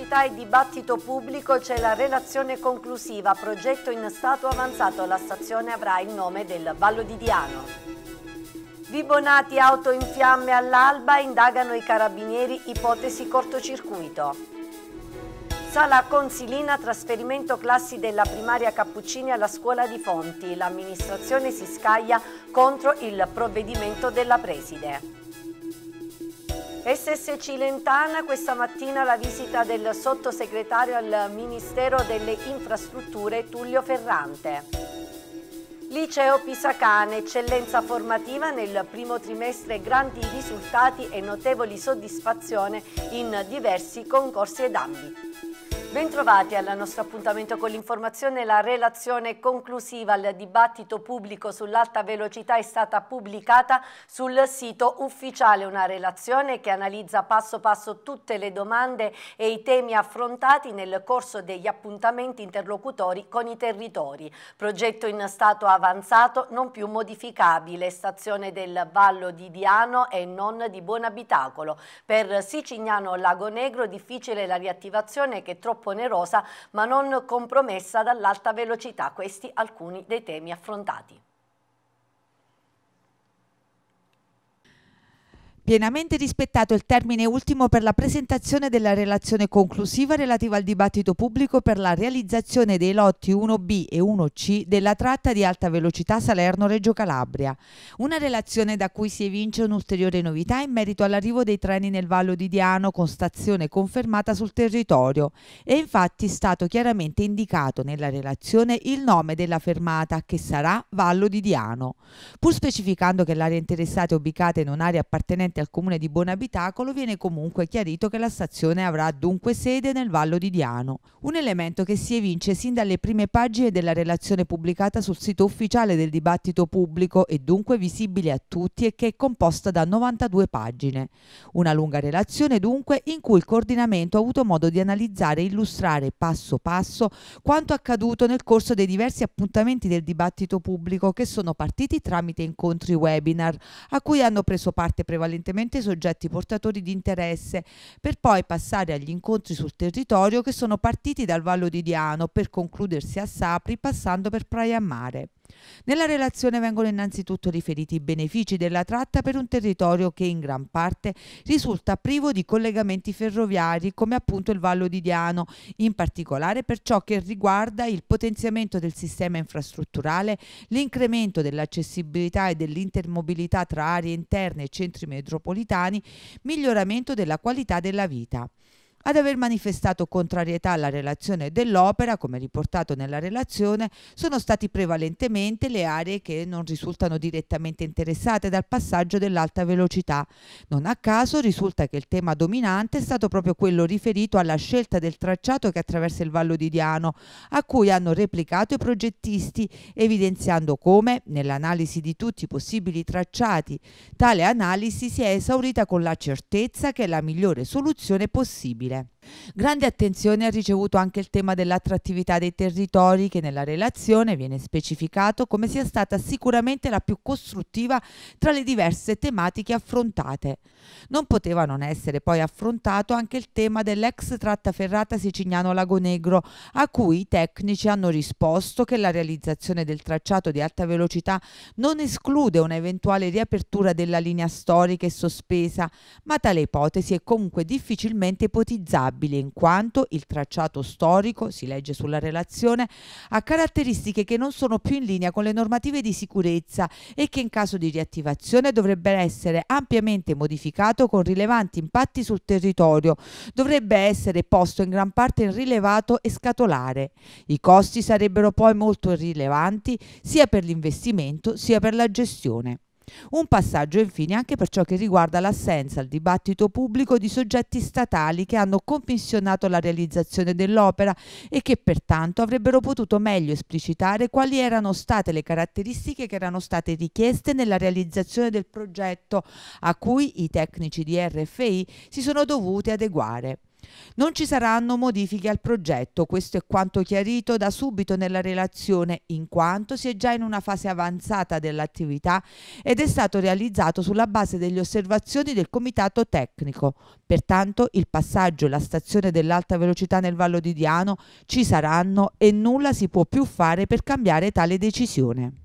pubblicità e dibattito pubblico c'è la relazione conclusiva, progetto in stato avanzato, la stazione avrà il nome del Vallo di Diano. Vibonati auto in fiamme all'alba, indagano i carabinieri ipotesi cortocircuito. Sala Consilina, trasferimento classi della primaria Cappuccini alla scuola di Fonti. L'amministrazione si scaglia contro il provvedimento della Preside. SSC Lentana questa mattina la visita del sottosegretario al Ministero delle Infrastrutture Tullio Ferrante. Liceo Pisacane, eccellenza formativa nel primo trimestre, grandi risultati e notevoli soddisfazione in diversi concorsi ed ambiti. Bentrovati al nostro appuntamento con l'informazione. La relazione conclusiva al dibattito pubblico sull'alta velocità è stata pubblicata sul sito ufficiale, una relazione che analizza passo passo tutte le domande e i temi affrontati nel corso degli appuntamenti interlocutori con i territori. Progetto in stato avanzato non più modificabile, stazione del Vallo di Diano e non di buon abitacolo. Per Sicignano Lago Negro difficile la riattivazione che troppo troppo onerosa ma non compromessa dall'alta velocità, questi alcuni dei temi affrontati. pienamente rispettato il termine ultimo per la presentazione della relazione conclusiva relativa al dibattito pubblico per la realizzazione dei lotti 1B e 1C della tratta di alta velocità Salerno-Reggio Calabria. Una relazione da cui si evince un'ulteriore novità in merito all'arrivo dei treni nel Vallo di Diano con stazione confermata sul territorio. È infatti stato chiaramente indicato nella relazione il nome della fermata che sarà Vallo di Diano. Pur specificando che l'area interessata è ubicata in un'area appartenente al comune di Bonabitacolo viene comunque chiarito che la stazione avrà dunque sede nel Vallo di Diano, un elemento che si evince sin dalle prime pagine della relazione pubblicata sul sito ufficiale del dibattito pubblico e dunque visibile a tutti e che è composta da 92 pagine. Una lunga relazione dunque in cui il coordinamento ha avuto modo di analizzare e illustrare passo passo quanto accaduto nel corso dei diversi appuntamenti del dibattito pubblico che sono partiti tramite incontri webinar a cui hanno preso parte prevalentemente prevalentemente soggetti portatori di interesse, per poi passare agli incontri sul territorio che sono partiti dal Vallo di Diano per concludersi a Sapri passando per Praia Mare. Nella relazione vengono innanzitutto riferiti i benefici della tratta per un territorio che in gran parte risulta privo di collegamenti ferroviari come appunto il Vallo di Diano, in particolare per ciò che riguarda il potenziamento del sistema infrastrutturale, l'incremento dell'accessibilità e dell'intermobilità tra aree interne e centri metropolitani, miglioramento della qualità della vita. Ad aver manifestato contrarietà alla relazione dell'opera, come riportato nella relazione, sono stati prevalentemente le aree che non risultano direttamente interessate dal passaggio dell'alta velocità. Non a caso risulta che il tema dominante è stato proprio quello riferito alla scelta del tracciato che attraversa il Vallo di Diano, a cui hanno replicato i progettisti, evidenziando come, nell'analisi di tutti i possibili tracciati, tale analisi si è esaurita con la certezza che è la migliore soluzione possibile. Grande attenzione ha ricevuto anche il tema dell'attrattività dei territori che nella relazione viene specificato come sia stata sicuramente la più costruttiva tra le diverse tematiche affrontate. Non poteva non essere poi affrontato anche il tema dell'ex tratta ferrata sicignano Lago Negro, a cui i tecnici hanno risposto che la realizzazione del tracciato di alta velocità non esclude un'eventuale riapertura della linea storica e sospesa, ma tale ipotesi è comunque difficilmente ipotizzabile stabile in quanto il tracciato storico, si legge sulla relazione, ha caratteristiche che non sono più in linea con le normative di sicurezza e che in caso di riattivazione dovrebbe essere ampiamente modificato con rilevanti impatti sul territorio, dovrebbe essere posto in gran parte in rilevato e scatolare. I costi sarebbero poi molto rilevanti sia per l'investimento sia per la gestione. Un passaggio infine anche per ciò che riguarda l'assenza al dibattito pubblico di soggetti statali che hanno commissionato la realizzazione dell'opera e che pertanto avrebbero potuto meglio esplicitare quali erano state le caratteristiche che erano state richieste nella realizzazione del progetto a cui i tecnici di RFI si sono dovuti adeguare. Non ci saranno modifiche al progetto, questo è quanto chiarito da subito nella relazione, in quanto si è già in una fase avanzata dell'attività ed è stato realizzato sulla base delle osservazioni del Comitato Tecnico. Pertanto il passaggio e la stazione dell'alta velocità nel Vallo di Diano ci saranno e nulla si può più fare per cambiare tale decisione.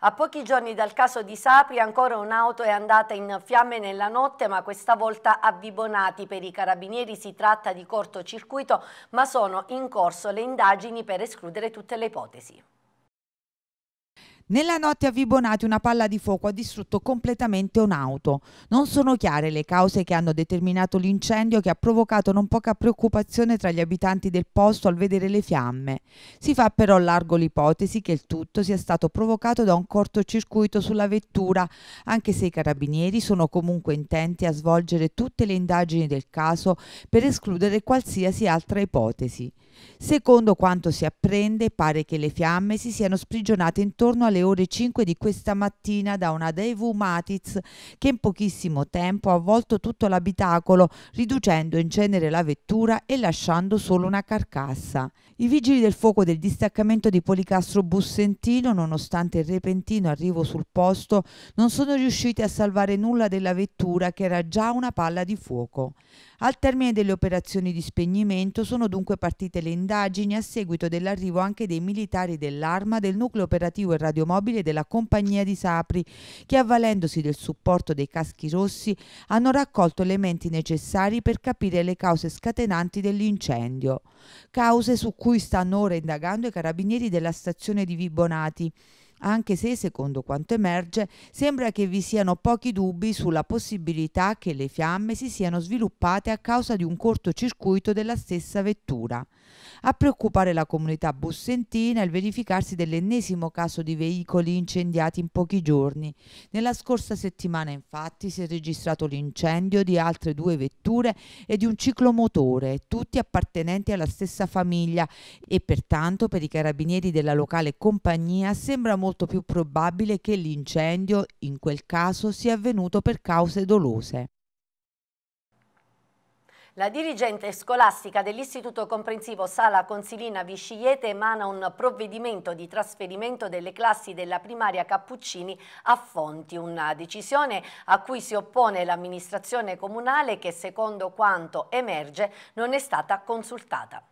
A pochi giorni dal caso di Sapri ancora un'auto è andata in fiamme nella notte ma questa volta a Vibonati. Per i carabinieri si tratta di cortocircuito ma sono in corso le indagini per escludere tutte le ipotesi. Nella notte a Vibonati una palla di fuoco ha distrutto completamente un'auto. Non sono chiare le cause che hanno determinato l'incendio che ha provocato non poca preoccupazione tra gli abitanti del posto al vedere le fiamme. Si fa però largo l'ipotesi che il tutto sia stato provocato da un cortocircuito sulla vettura, anche se i carabinieri sono comunque intenti a svolgere tutte le indagini del caso per escludere qualsiasi altra ipotesi. Secondo quanto si apprende, pare che le fiamme si siano sprigionate intorno alle alle ore 5 di questa mattina da una Devu Matiz che in pochissimo tempo ha avvolto tutto l'abitacolo, riducendo in cenere la vettura e lasciando solo una carcassa. I vigili del fuoco del distaccamento di Policastro Bussentino, nonostante il repentino arrivo sul posto, non sono riusciti a salvare nulla della vettura che era già una palla di fuoco. Al termine delle operazioni di spegnimento sono dunque partite le indagini a seguito dell'arrivo anche dei militari dell'arma del nucleo operativo e radio mobile della compagnia di Sapri, che avvalendosi del supporto dei caschi rossi hanno raccolto elementi necessari per capire le cause scatenanti dell'incendio, cause su cui stanno ora indagando i carabinieri della stazione di Vibonati anche se, secondo quanto emerge, sembra che vi siano pochi dubbi sulla possibilità che le fiamme si siano sviluppate a causa di un cortocircuito della stessa vettura. A preoccupare la comunità bussentina è il verificarsi dell'ennesimo caso di veicoli incendiati in pochi giorni. Nella scorsa settimana infatti si è registrato l'incendio di altre due vetture e di un ciclomotore, tutti appartenenti alla stessa famiglia e pertanto per i carabinieri della locale compagnia sembra molto più probabile che l'incendio in quel caso sia avvenuto per cause dolose. La dirigente scolastica dell'Istituto Comprensivo Sala Consilina Viscigliete emana un provvedimento di trasferimento delle classi della primaria Cappuccini a Fonti, una decisione a cui si oppone l'amministrazione comunale che secondo quanto emerge non è stata consultata.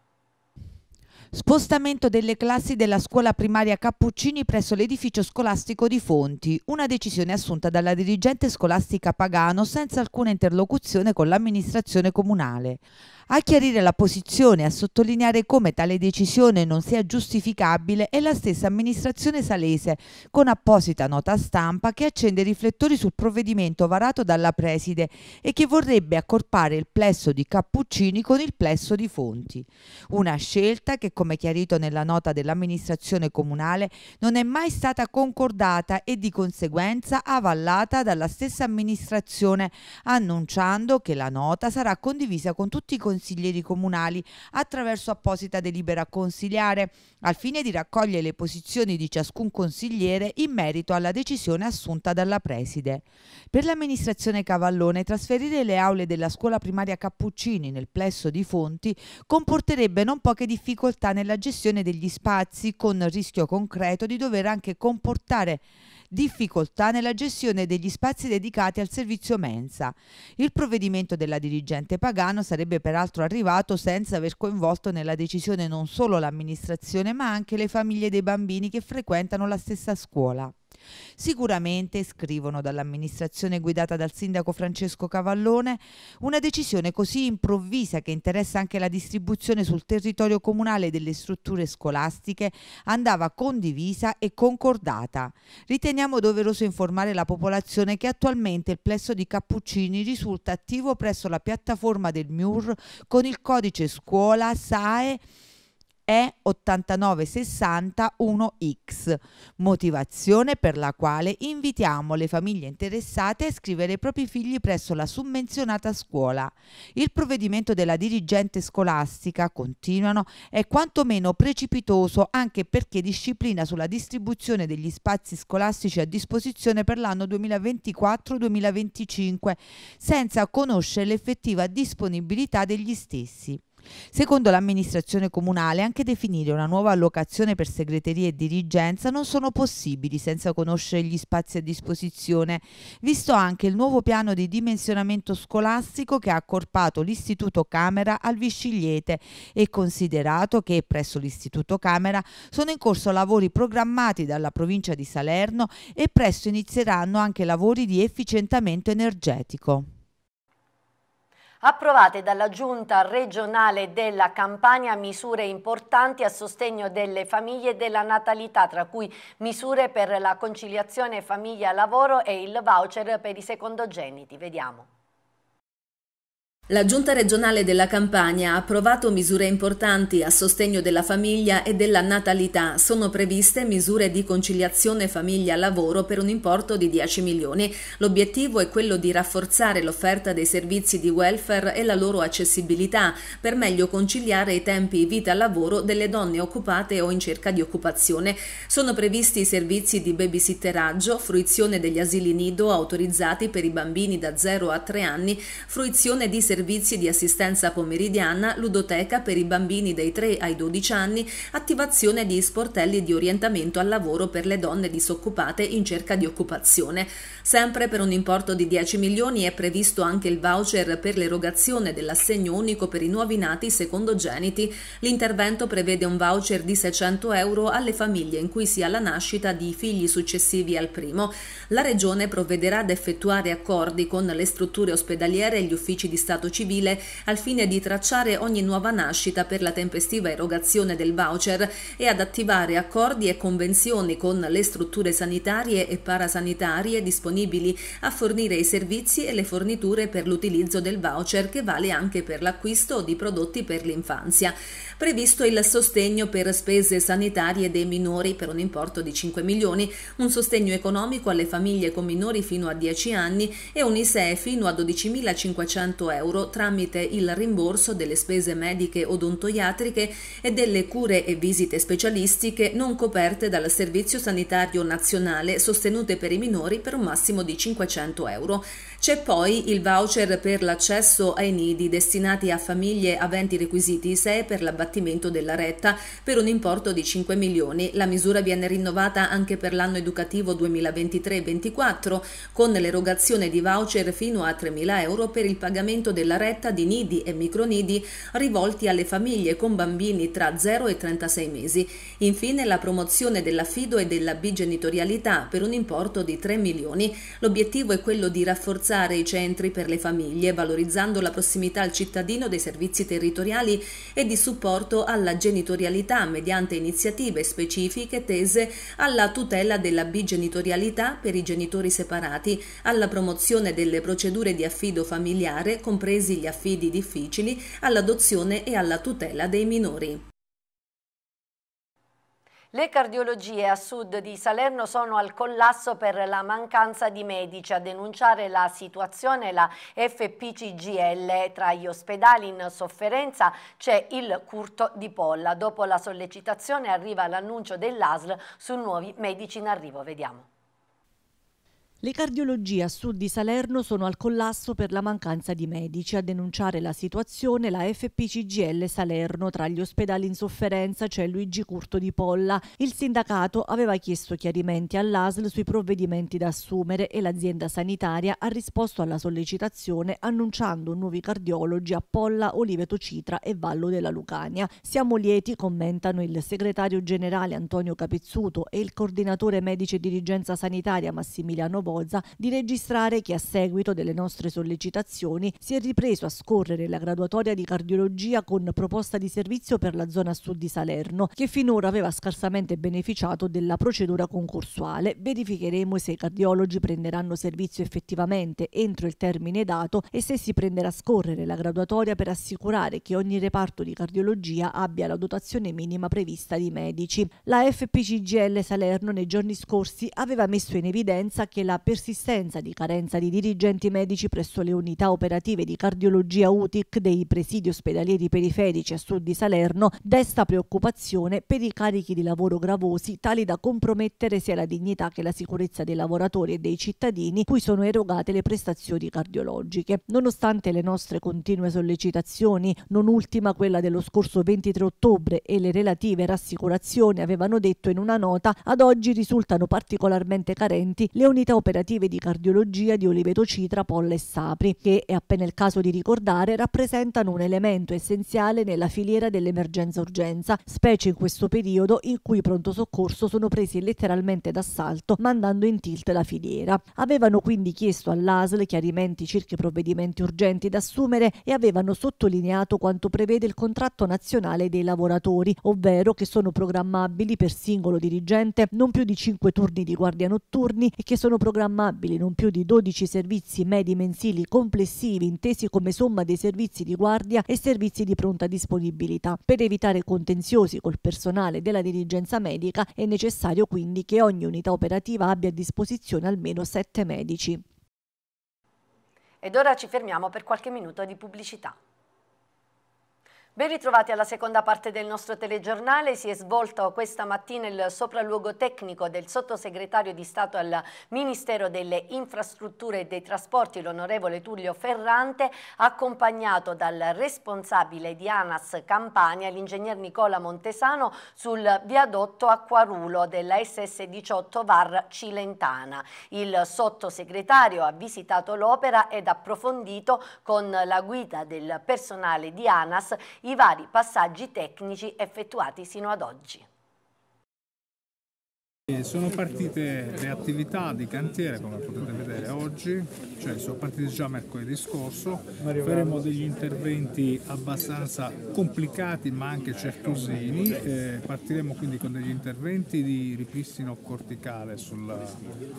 Spostamento delle classi della scuola primaria Cappuccini presso l'edificio scolastico di Fonti, una decisione assunta dalla dirigente scolastica Pagano senza alcuna interlocuzione con l'amministrazione comunale. A chiarire la posizione e a sottolineare come tale decisione non sia giustificabile è la stessa amministrazione salese, con apposita nota stampa che accende i riflettori sul provvedimento varato dalla preside e che vorrebbe accorpare il plesso di Cappuccini con il plesso di Fonti. Una scelta che, come come chiarito nella nota dell'amministrazione comunale, non è mai stata concordata e di conseguenza avallata dalla stessa amministrazione, annunciando che la nota sarà condivisa con tutti i consiglieri comunali attraverso apposita delibera consiliare, al fine di raccogliere le posizioni di ciascun consigliere in merito alla decisione assunta dalla preside. Per l'amministrazione Cavallone trasferire le aule della scuola primaria Cappuccini nel plesso di Fonti comporterebbe non poche difficoltà libertà nella gestione degli spazi con rischio concreto di dover anche comportare difficoltà nella gestione degli spazi dedicati al servizio mensa. Il provvedimento della dirigente Pagano sarebbe peraltro arrivato senza aver coinvolto nella decisione non solo l'amministrazione ma anche le famiglie dei bambini che frequentano la stessa scuola. Sicuramente, scrivono dall'amministrazione guidata dal sindaco Francesco Cavallone, una decisione così improvvisa che interessa anche la distribuzione sul territorio comunale delle strutture scolastiche andava condivisa e concordata. Riteniamo doveroso informare la popolazione che attualmente il plesso di Cappuccini risulta attivo presso la piattaforma del MIUR con il codice scuola SAE e8960-1X, motivazione per la quale invitiamo le famiglie interessate a iscrivere i propri figli presso la summenzionata scuola. Il provvedimento della dirigente scolastica, continuano, è quantomeno precipitoso anche perché disciplina sulla distribuzione degli spazi scolastici a disposizione per l'anno 2024-2025, senza conoscere l'effettiva disponibilità degli stessi. Secondo l'amministrazione comunale, anche definire una nuova allocazione per segreteria e dirigenza non sono possibili senza conoscere gli spazi a disposizione, visto anche il nuovo piano di dimensionamento scolastico che ha accorpato l'Istituto Camera al Viscigliete e considerato che presso l'Istituto Camera sono in corso lavori programmati dalla provincia di Salerno e presto inizieranno anche lavori di efficientamento energetico. Approvate dalla Giunta regionale della Campania misure importanti a sostegno delle famiglie e della natalità, tra cui misure per la conciliazione famiglia-lavoro e il voucher per i secondogeniti. Vediamo. La Giunta regionale della Campania ha approvato misure importanti a sostegno della famiglia e della natalità. Sono previste misure di conciliazione famiglia-lavoro per un importo di 10 milioni. L'obiettivo è quello di rafforzare l'offerta dei servizi di welfare e la loro accessibilità per meglio conciliare i tempi vita-lavoro delle donne occupate o in cerca di occupazione. Sono previsti i servizi di babysitteraggio, fruizione degli asili nido autorizzati per i bambini da 0 a 3 anni, fruizione di servizi servizi di assistenza pomeridiana, ludoteca per i bambini dai 3 ai 12 anni, attivazione di sportelli di orientamento al lavoro per le donne disoccupate in cerca di occupazione. Sempre per un importo di 10 milioni è previsto anche il voucher per l'erogazione dell'assegno unico per i nuovi nati secondogeniti. L'intervento prevede un voucher di 600 euro alle famiglie in cui si ha la nascita di figli successivi al primo. La Regione provvederà ad effettuare accordi con le strutture ospedaliere e gli uffici di Stato civile al fine di tracciare ogni nuova nascita per la tempestiva erogazione del voucher e ad attivare accordi e convenzioni con le strutture sanitarie e parasanitarie disponibili disponibili a fornire i servizi e le forniture per l'utilizzo del voucher che vale anche per l'acquisto di prodotti per l'infanzia previsto il sostegno per spese sanitarie dei minori per un importo di 5 milioni, un sostegno economico alle famiglie con minori fino a 10 anni e un ISEE fino a 12.500 euro tramite il rimborso delle spese mediche odontoiatriche e delle cure e visite specialistiche non coperte dal Servizio Sanitario Nazionale sostenute per i minori per un massimo di 500 euro. C'è poi il voucher per l'accesso ai nidi destinati a famiglie aventi requisiti ISEE per l'abbattimento della retta per un importo di 5 milioni. La misura viene rinnovata anche per l'anno educativo 2023-24 con l'erogazione di voucher fino a 3.000 euro per il pagamento della retta di nidi e micronidi rivolti alle famiglie con bambini tra 0 e 36 mesi. Infine la promozione dell'affido e della bigenitorialità per un importo di 3 milioni. L'obiettivo è quello di rafforzare rafforzare i centri per le famiglie, valorizzando la prossimità al cittadino dei servizi territoriali e di supporto alla genitorialità mediante iniziative specifiche tese alla tutela della bigenitorialità per i genitori separati, alla promozione delle procedure di affido familiare, compresi gli affidi difficili, all'adozione e alla tutela dei minori. Le cardiologie a sud di Salerno sono al collasso per la mancanza di medici. A denunciare la situazione la FPCGL. Tra gli ospedali in sofferenza c'è il Curto di Polla. Dopo la sollecitazione arriva l'annuncio dell'ASL su nuovi medici in arrivo. Vediamo. Le cardiologie a sud di Salerno sono al collasso per la mancanza di medici. A denunciare la situazione la FPCGL Salerno. Tra gli ospedali in sofferenza c'è Luigi Curto di Polla. Il sindacato aveva chiesto chiarimenti all'ASL sui provvedimenti da assumere e l'azienda sanitaria ha risposto alla sollecitazione annunciando nuovi cardiologi a Polla, Oliveto Citra e Vallo della Lucania. Siamo lieti, commentano il segretario generale Antonio Capizzuto e il coordinatore medice e dirigenza sanitaria Massimiliano Bo Montecoza di registrare che a seguito delle nostre sollecitazioni si è ripreso a scorrere la graduatoria di cardiologia con proposta di servizio per la zona sud di Salerno, che finora aveva scarsamente beneficiato della procedura concorsuale. Verificheremo se i cardiologi prenderanno servizio effettivamente entro il termine dato e se si prenderà a scorrere la graduatoria per assicurare che ogni reparto di cardiologia abbia la dotazione minima prevista di medici. La FPCGL Salerno nei giorni scorsi aveva messo in evidenza che la persistenza di carenza di dirigenti medici presso le unità operative di cardiologia UTIC dei presidi ospedalieri periferici a sud di Salerno desta preoccupazione per i carichi di lavoro gravosi tali da compromettere sia la dignità che la sicurezza dei lavoratori e dei cittadini cui sono erogate le prestazioni cardiologiche. Nonostante le nostre continue sollecitazioni, non ultima quella dello scorso 23 ottobre e le relative rassicurazioni avevano detto in una nota, ad oggi risultano particolarmente carenti le unità operative operative di cardiologia di Oliveto Citra, Polla e Sapri, che è appena il caso di ricordare rappresentano un elemento essenziale nella filiera dell'emergenza urgenza, specie in questo periodo in cui i pronto soccorso sono presi letteralmente d'assalto, mandando in tilt la filiera. Avevano quindi chiesto all'ASL chiarimenti circa i provvedimenti urgenti da assumere e avevano sottolineato quanto prevede il contratto nazionale dei lavoratori, ovvero che sono programmabili per singolo dirigente non più di 5 turni di guardia notturni e che sono programmabili programmabili non più di 12 servizi medi mensili complessivi intesi come somma dei servizi di guardia e servizi di pronta disponibilità. Per evitare contenziosi col personale della dirigenza medica è necessario quindi che ogni unità operativa abbia a disposizione almeno 7 medici. Ed ora ci fermiamo per qualche minuto di pubblicità. Ben ritrovati alla seconda parte del nostro telegiornale. Si è svolto questa mattina il sopralluogo tecnico del sottosegretario di Stato al Ministero delle Infrastrutture e dei Trasporti, l'onorevole Tullio Ferrante, accompagnato dal responsabile di ANAS Campania, l'ingegner Nicola Montesano, sul viadotto Acquarulo della SS18 Var Cilentana. Il sottosegretario ha visitato l'opera ed approfondito con la guida del personale di ANAS i vari passaggi tecnici effettuati sino ad oggi. Eh, sono partite le attività di cantiere come potete vedere oggi, cioè sono partite già mercoledì scorso, faremo degli interventi abbastanza complicati ma anche certosini, eh, partiremo quindi con degli interventi di ripristino corticale sulla,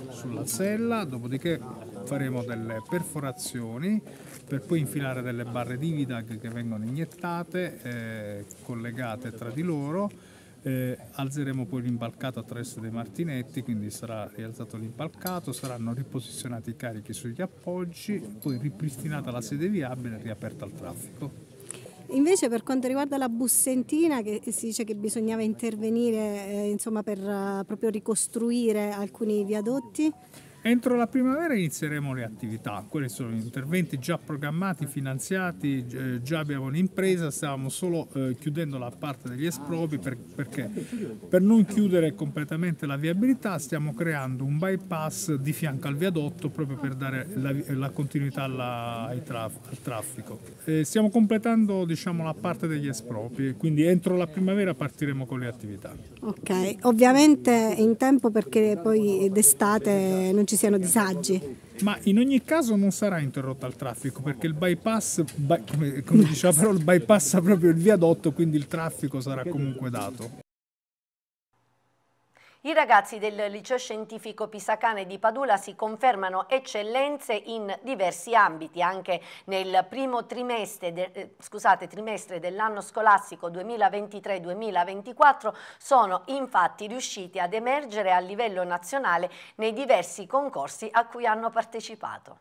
sulla sella, dopodiché faremo delle perforazioni per poi infilare delle barre di Vidag che vengono iniettate, eh, collegate tra di loro eh, alzeremo poi l'impalcato attraverso dei martinetti, quindi sarà rialzato l'impalcato, saranno riposizionati i carichi sugli appoggi, poi ripristinata la sede viabile e riaperta al traffico. Invece per quanto riguarda la bussentina che si dice che bisognava intervenire eh, insomma, per uh, proprio ricostruire alcuni viadotti? Entro la primavera inizieremo le attività, quelli sono interventi già programmati, finanziati, eh, già abbiamo un'impresa, stavamo solo eh, chiudendo la parte degli espropri per, perché per non chiudere completamente la viabilità stiamo creando un bypass di fianco al viadotto proprio per dare la, la continuità alla, traf, al traffico. Eh, stiamo completando diciamo, la parte degli espropri, quindi entro la primavera partiremo con le attività. Ok, ovviamente in tempo perché poi d'estate non ci ci siano disagi. Ma in ogni caso non sarà interrotto il traffico perché il bypass, come, come diceva però, il bypass ha proprio il viadotto, quindi il traffico sarà comunque dato. I ragazzi del liceo scientifico Pisacane di Padula si confermano eccellenze in diversi ambiti, anche nel primo trimestre, de, eh, scusate, trimestre dell'anno scolastico 2023-2024 sono infatti riusciti ad emergere a livello nazionale nei diversi concorsi a cui hanno partecipato.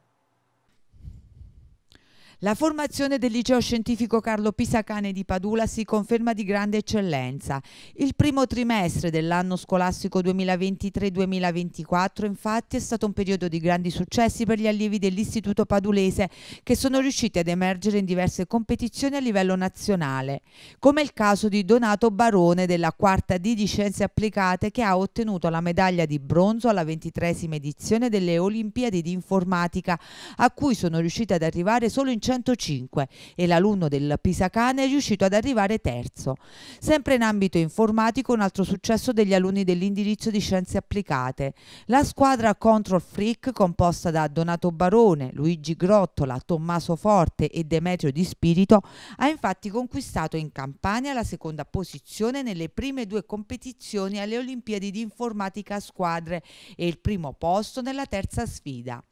La formazione del liceo scientifico Carlo Pisacane di Padula si conferma di grande eccellenza. Il primo trimestre dell'anno scolastico 2023-2024 infatti è stato un periodo di grandi successi per gli allievi dell'istituto padulese che sono riusciti ad emergere in diverse competizioni a livello nazionale, come il caso di Donato Barone della quarta D di Scienze Applicate che ha ottenuto la medaglia di bronzo alla ventitresima edizione delle Olimpiadi di Informatica a cui sono riusciti ad arrivare solo in 100 205 e l'alunno del Pisacane è riuscito ad arrivare terzo. Sempre in ambito informatico un altro successo degli alunni dell'indirizzo di scienze applicate. La squadra Control Freak composta da Donato Barone, Luigi Grottola, Tommaso Forte e Demetrio Di Spirito ha infatti conquistato in Campania la seconda posizione nelle prime due competizioni alle Olimpiadi di informatica a squadre e il primo posto nella terza sfida.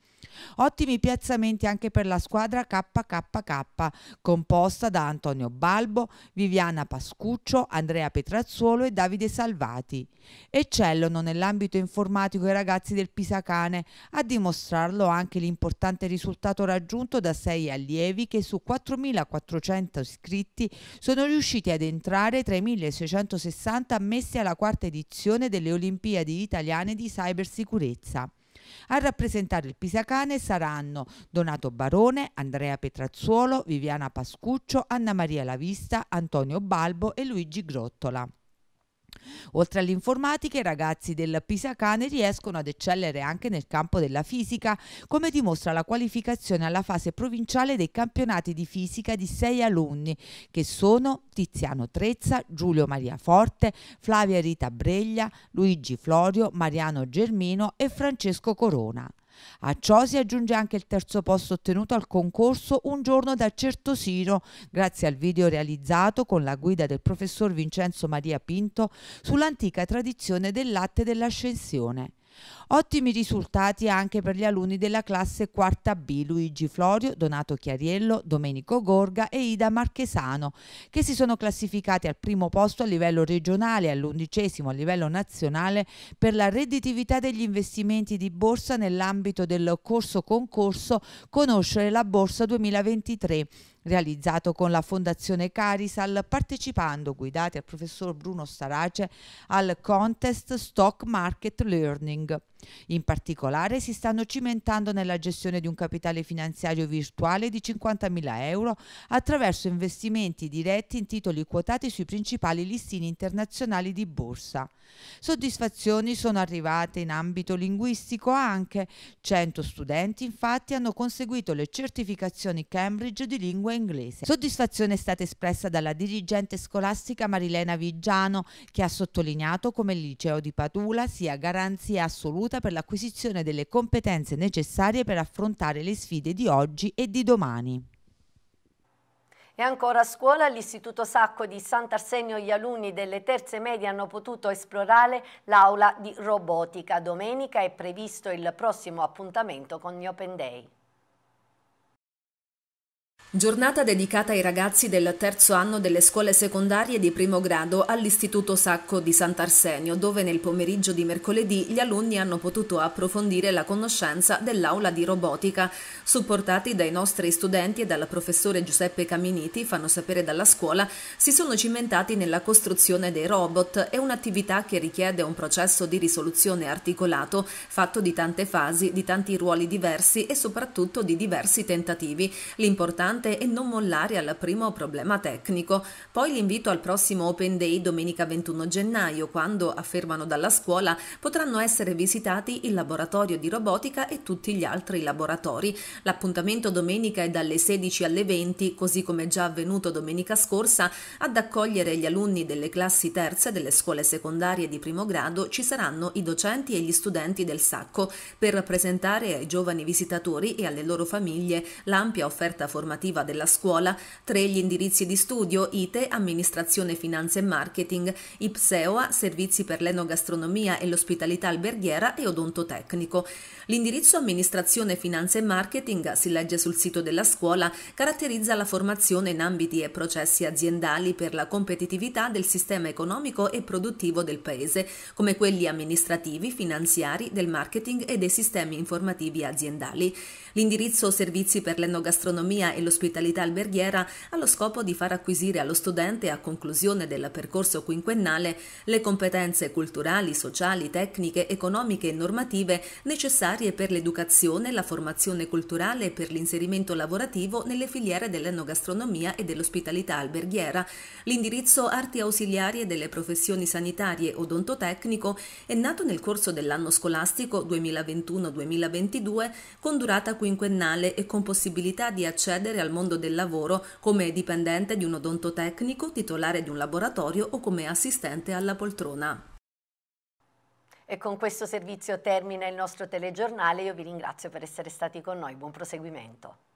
Ottimi piazzamenti anche per la squadra KKK, composta da Antonio Balbo, Viviana Pascuccio, Andrea Petrazzuolo e Davide Salvati. Eccellono nell'ambito informatico i ragazzi del Pisacane, a dimostrarlo anche l'importante risultato raggiunto da sei allievi che su 4.400 iscritti sono riusciti ad entrare tra i 1.660 ammessi alla quarta edizione delle Olimpiadi italiane di cybersicurezza. A rappresentare il Pisacane saranno Donato Barone, Andrea Petrazzuolo, Viviana Pascuccio, Anna Maria Lavista, Antonio Balbo e Luigi Grottola. Oltre all'informatica, i ragazzi del Pisacane riescono ad eccellere anche nel campo della fisica, come dimostra la qualificazione alla fase provinciale dei campionati di fisica di sei alunni, che sono Tiziano Trezza, Giulio Maria Forte, Flavia Rita Breglia, Luigi Florio, Mariano Germino e Francesco Corona. A ciò si aggiunge anche il terzo posto ottenuto al concorso Un giorno da Certosino, grazie al video realizzato con la guida del professor Vincenzo Maria Pinto sull'antica tradizione del latte dell'ascensione. Ottimi risultati anche per gli alunni della classe 4 B Luigi Florio, Donato Chiariello, Domenico Gorga e Ida Marchesano, che si sono classificati al primo posto a livello regionale e all'undicesimo a livello nazionale per la redditività degli investimenti di borsa nell'ambito del corso concorso Conoscere la Borsa 2023 realizzato con la Fondazione Carisal, partecipando, guidati al professor Bruno Starace, al contest Stock Market Learning. In particolare si stanno cimentando nella gestione di un capitale finanziario virtuale di 50.000 euro attraverso investimenti diretti in titoli quotati sui principali listini internazionali di borsa. Soddisfazioni sono arrivate in ambito linguistico anche. 100 studenti infatti hanno conseguito le certificazioni Cambridge di lingua inglese. Soddisfazione è stata espressa dalla dirigente scolastica Marilena Viggiano che ha sottolineato come il liceo di Padula sia garanzia assoluta ricevuta per l'acquisizione delle competenze necessarie per affrontare le sfide di oggi e di domani. E ancora a scuola all'Istituto Sacco di Sant'Arsenio gli alunni delle terze medie hanno potuto esplorare l'aula di robotica. Domenica è previsto il prossimo appuntamento con gli Open Day. Giornata dedicata ai ragazzi del terzo anno delle scuole secondarie di primo grado all'Istituto Sacco di Sant'Arsenio, dove nel pomeriggio di mercoledì gli alunni hanno potuto approfondire la conoscenza dell'aula di robotica. Supportati dai nostri studenti e dal professore Giuseppe Caminiti, fanno sapere dalla scuola, si sono cimentati nella costruzione dei robot. È un'attività che richiede un processo di risoluzione articolato, fatto di tante fasi, di tanti ruoli diversi e soprattutto di diversi tentativi. L'importante costante e non mollare al primo problema tecnico. Poi l'invito al prossimo Open Day domenica 21 gennaio, quando, affermano dalla scuola, potranno essere visitati il laboratorio di robotica e tutti gli altri laboratori. L'appuntamento domenica è dalle 16 alle 20, così come già avvenuto domenica scorsa, ad accogliere gli alunni delle classi terze delle scuole secondarie di primo grado ci saranno i docenti e gli studenti del Sacco per presentare ai giovani visitatori e alle loro famiglie l'ampia offerta formativa formativa della scuola, tre gli indirizzi di studio ITE, amministrazione, finanze e marketing, IPSEOA, servizi per l'enogastronomia e l'ospitalità alberghiera e odontotecnico. L'indirizzo amministrazione, finanze e marketing, si legge sul sito della scuola, caratterizza la formazione in ambiti e processi aziendali per la competitività del sistema economico e produttivo del paese, come quelli amministrativi, finanziari, del marketing e dei sistemi informativi aziendali. L'indirizzo servizi per l'enogastronomia e l'ospitalità dell'ospitalità alberghiera allo scopo di far acquisire allo studente a conclusione del percorso quinquennale le competenze culturali, sociali, tecniche, economiche e normative necessarie per l'educazione, la formazione culturale e per l'inserimento lavorativo nelle filiere dell'enogastronomia e dell'ospitalità alberghiera. L'indirizzo Arti ausiliarie delle professioni sanitarie odontotecnico è nato nel corso dell'anno scolastico 2021-2022 con durata quinquennale e con possibilità di accedere al mondo del lavoro come dipendente di un odontotecnico, titolare di un laboratorio o come assistente alla poltrona. E con questo servizio termina il nostro telegiornale. Io vi ringrazio per essere stati con noi. Buon proseguimento.